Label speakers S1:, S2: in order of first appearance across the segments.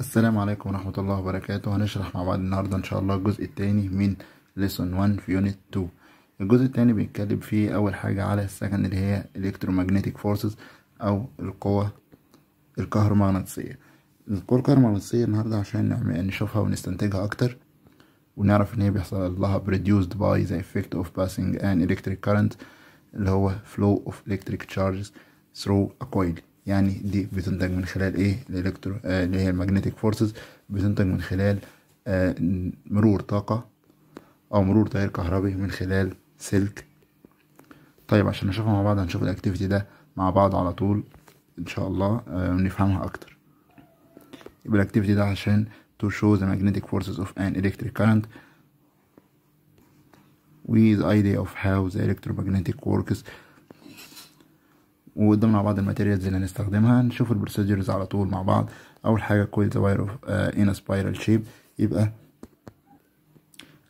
S1: السلام عليكم ورحمة الله وبركاته هنشرح مع بعض النهاردة ان شاء الله الجزء التاني من lesson 1 في unit 2 الجزء التاني بيتكلم فيه اول حاجة على السكن اللي هي electromagnetic forces او القوة الكهرومغناطيسية القوة الكهرومغناطيسية النهاردة عشان نشوفها ونستنتجها اكتر ونعرف ان هي بيحصل لها produced by the effect of passing an electric current اللي هو flow of electric charges through a coil يعني دي بتنتج من خلال ايه الالكترو آه، اللي هي الماجنتيك فورسز بتنتج من خلال آه، مرور طاقة او مرور تيار كهربي من خلال سلك طيب عشان نشوفها مع بعض هنشوف الاكتيفيتي ده مع بعض على طول ان شاء الله آه، نفهمها اكتر يبقى الاكتيفيتي ده عشان to show the magnetic forces of an electric current with idea of how the electromagnetic works وقدامنا بعض الماتيريالز اللي هنستخدمها نشوف البروسيدجرز على طول مع بعض اول حاجه كويل ذا اوف ان سبايرال شيب يبقى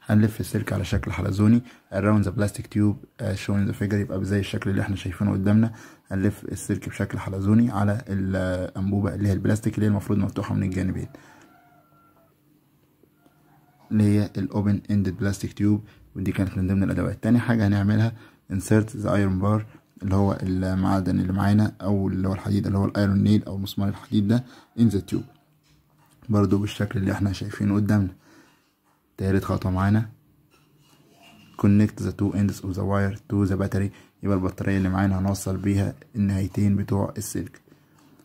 S1: هنلف السلك على شكل حلزوني اراوند ذا بلاستيك تيوب شوين ذا فيجر يبقى زي الشكل اللي احنا شايفينه قدامنا هنلف السلك بشكل حلزوني على الانبوبه uh, اللي هي البلاستيك اللي هي المفروض مفتوحه من الجانبين اللي هي الاوبن اندد بلاستيك تيوب ودي كانت من ضمن الادوات تاني حاجه هنعملها انسيرت ذا ايرون بار اللي هو المعدن اللي معانا او اللي هو الحديد اللي هو الايرون نيل او مسمار الحديد ده ان ذا تيوب برضو بالشكل اللي احنا شايفينه قدامنا تالت خطوة معانا connect the two ends of the wire to the battery يبقى البطارية اللي معانا هنوصل بيها النهايتين بتوع السلك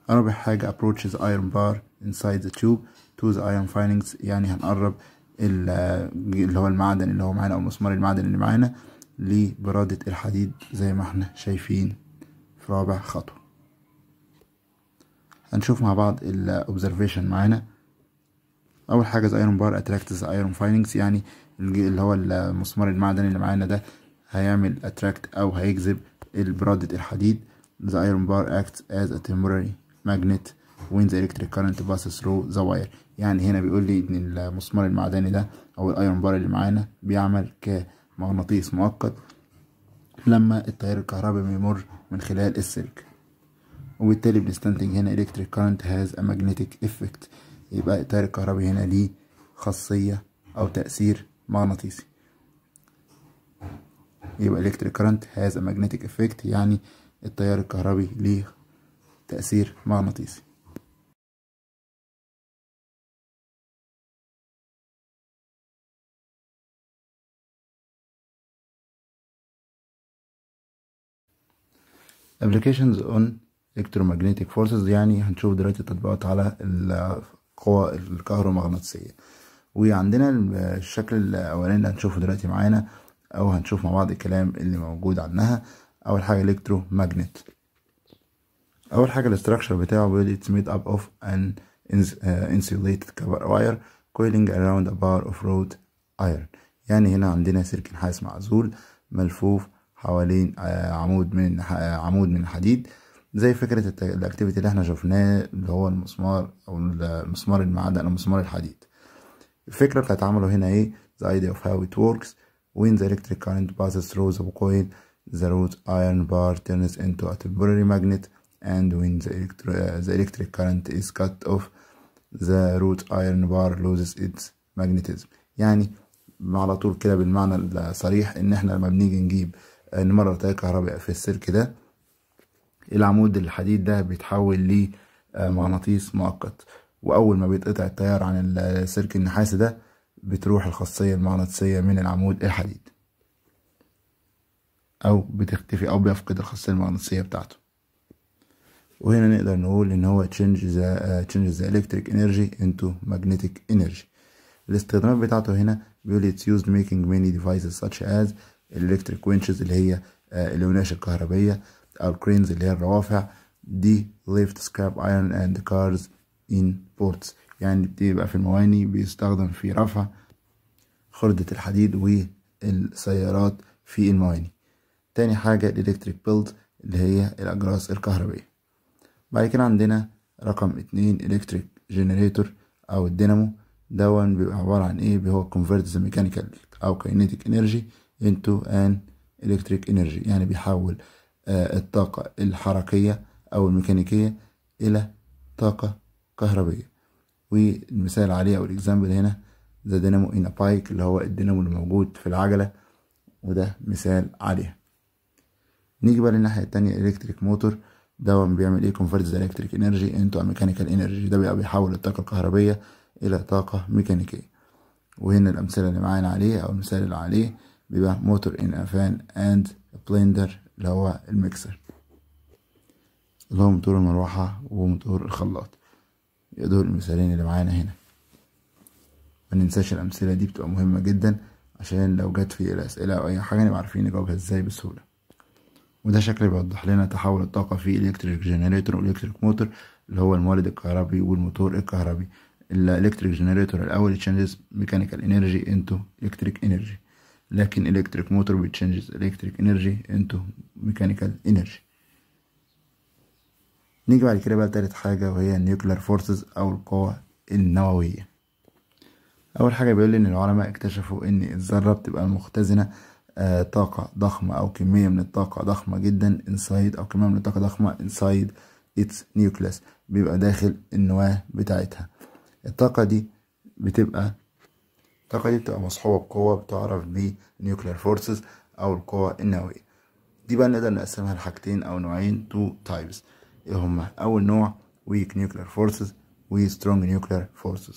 S1: رابع حاجة approach the iron bar inside the tube to the iron findings يعني هنقرب اللي هو المعدن اللي هو معانا او مسمار المعدن اللي معانا لبرادة الحديد زي ما احنا شايفين في رابع خطوة هنشوف مع بعض الاوبزرفيشن معانا اول حاجة زي ايرون بار اتراكتس ايرون فايننجز يعني اللي هو المسمار المعدني اللي معانا ده هيعمل اتراكت او هيجذب برادة الحديد the iron bar acts as a temporary magnet when the electric current passes through the wire يعني هنا بيقول لي ان المسمار المعدني ده او الايرون بار اللي معانا بيعمل ك مغناطيس مؤقت لما التيار الكهربي بيمر من خلال السلك وبالتالي بنستنتج هنا electric current has a magnetic effect يبقى التيار الكهربي هنا ليه خاصية أو تأثير مغناطيسي يبقى electric current has a magnetic effect يعني التيار الكهربي ليه تأثير مغناطيسي applications on electromagnetic forces يعني هنشوف دلوقتي تطبيقات على القوى الكهرومغناطيسية وعندنا الشكل الأولاني اللي هنشوفه دلوقتي معانا أو هنشوف مع بعض الكلام اللي موجود عنها أول حاجة electromagnet أول حاجة الاستراكشر بتاعه بيقول it's made up of an آه، insulated copper wire coiling around a bar of wrought iron يعني هنا عندنا سلك نحاس معزول ملفوف حوالين عمود من عمود من حديد زي فكرة الاكتيفيتي اللي احنا شفناه اللي هو المسمار او مسمار المعدن او مسمار الحديد الفكرة بتاعت عمله هنا ايه the idea of how it works when the electric current passes through the coil the root iron bar turns into a temporary magnet and when the, electro, uh, the electric current is cut off the root iron bar loses its magnetism يعني على طول كده بالمعنى الصريح ان احنا لما بنيجي نجيب المرة الوتائية الكهربائية في السلك ده العمود الحديد ده بيتحول لمغناطيس آه، مؤقت وأول ما بيتقطع التيار عن السلك النحاسي ده بتروح الخاصية المغناطيسية من العمود الحديد أو بتختفي أو بيفقد الخاصية المغناطيسية بتاعته وهنا نقدر نقول ان هو تشينج ذا تشينج ذا الكتريك انرجي انتو ماجنتيك انرجي الاستخدامات بتاعته هنا بيقول it's used making many devices such as الالكتريك وينشز اللي هي آه، الوناش الكهربيه او الكرينز اللي هي الروافع دي ليفت سكراب ايرون اند كارز ان بورتس يعني بيبقى في المواني بيستخدم في رفع خردة الحديد والسيارات في المواني تاني حاجة الالكتريك بيلد اللي هي الأجراس الكهربية بعد كده عندنا رقم اتنين الكتريك جنريتور أو الدينامو دون بيبقى عبارة عن ايه هو كونفرتز ميكانيكال أو كينيتيك انرجي into an electric energy يعني بيحول آه، الطاقة الحركية أو الميكانيكية إلى طاقة كهربية والمثال عليه أو الإكزامبل هنا ذا دينامو إن بايك اللي هو الدينامو اللي موجود في العجلة وده مثال عليها نيجي بقى للناحية التانية الإلكتريك موتور ده بيعمل إيه كونفرت ذا إلكتريك إنرجي انتو ميكانيكال إنرجي ده بقى بيحول الطاقة الكهربية إلى طاقة ميكانيكية وهنا الأمثلة اللي معانا عليه أو المثال اللي عليه بيبقى موتور ان افان اند بلندر اللي هو الميكسر اللي هو موتور المروحة وموتور الخلاط دول المثالين اللي معانا هنا ما ننساش الأمثلة دي بتبقى مهمة جدا عشان لو جت في الأسئلة أو أي حاجة نبقى عارفين نجاوبها ازاي بسهولة وده شكل بيوضح لنا تحول الطاقة في الكتريك جنريتور والكتريك موتور اللي هو المولد الكهربي والموتور الكهربي الالكتريك جنريتور الأول تشانجز ميكانيكال انرجي انتو الكتريك انرجي لكن electric motor بتشنجز electric energy into mechanical energy نيجي بعد كده بقى لتالت حاجة وهي النيوكلير فورسز أو القوى النووية أول حاجة بيقول لي إن العلماء اكتشفوا إن الذرة بتبقى مختزنة آه طاقة ضخمة أو كمية من الطاقة ضخمة جدا inside أو كمية من الطاقة ضخمة inside its nucleus بيبقى داخل النواة بتاعتها الطاقة دي بتبقى الطاقة دي بتبقى مصحوبة بقوة بتعرف ب nuclear forces أو القوة النووية دي بقى نقدر نقسمها لحاجتين أو نوعين تو تايبس إيه هما أول نوع weak nuclear forces و strong nuclear forces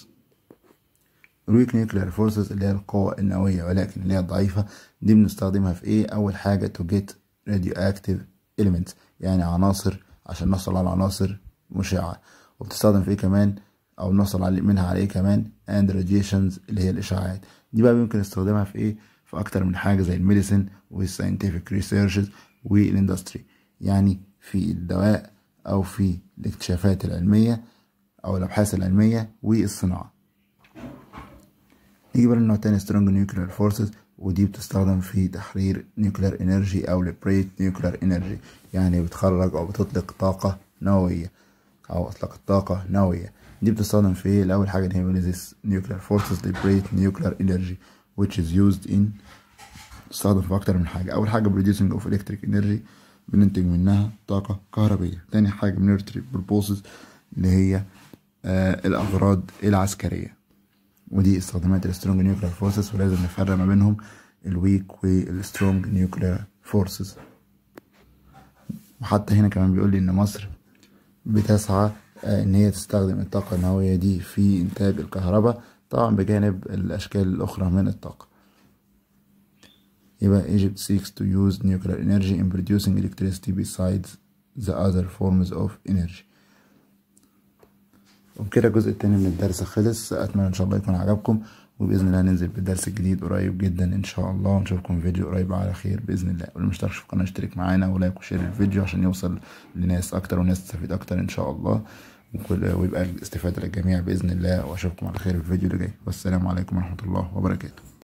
S1: الويك نيوكلير فورسز اللي هي القوة النووية ولكن اللي هي الضعيفة دي بنستخدمها في ايه أول حاجة تو جيت راديو اكتيف elements يعني عناصر عشان نحصل على عناصر مشعة وبتستخدم في ايه كمان او نحصل علي منها عليه كمان and راديشنز اللي هي الاشعاعات دي بقى ممكن استخدامها في ايه في اكتر من حاجه زي الميديسن والساينتفك ريسيرشز والاندستري يعني في الدواء او في الاكتشافات العلميه او الابحاث العلميه والصناعه نيجي بقى للنوع الثاني سترونج نيوكلير فورسز ودي بتستخدم في تحرير نيوكلير انرجي او لبريت نيوكلير انرجي يعني بتخرج او بتطلق طاقه نوويه او اطلاق الطاقه نوويه دي بتستخدم في ايه الاول حاجه ان هي this nuclear فورسز liberate nuclear انرجي which is used in تستخدم في اكتر من حاجه اول حاجه producing of electric energy بننتج منها طاقه كهربيه تاني حاجه military purposes اللي هي آه الاغراض العسكريه ودي استخدامات السترونج نيوكلير فورسز ولازم نفرق ما بينهم الويك والسترونج نيوكلير فورسز وحتى هنا كمان بيقول لي ان مصر بتسعى آه، ان هي تستخدم الطاقة النووية دي في انتاج الكهرباء طبعا بجانب الاشكال الاخرى من الطاقة يبقى Egypt seeks to use nuclear energy in producing electricity besides the other forms of energy وبكده الجزء التاني من الدرس خلص أتمنى إن شاء الله يكون عجبكم وباذن الله ننزل بدرس جديد قريب جدا ان شاء الله ونشوفكم في فيديو قريب على خير باذن الله واللي مشتركش في القناه اشترك معانا ولايك وشير الفيديو عشان يوصل لناس اكتر وناس تستفيد اكتر ان شاء الله ويبقى الاستفاده للجميع باذن الله واشوفكم على خير في الفيديو اللي جاي والسلام عليكم ورحمه الله وبركاته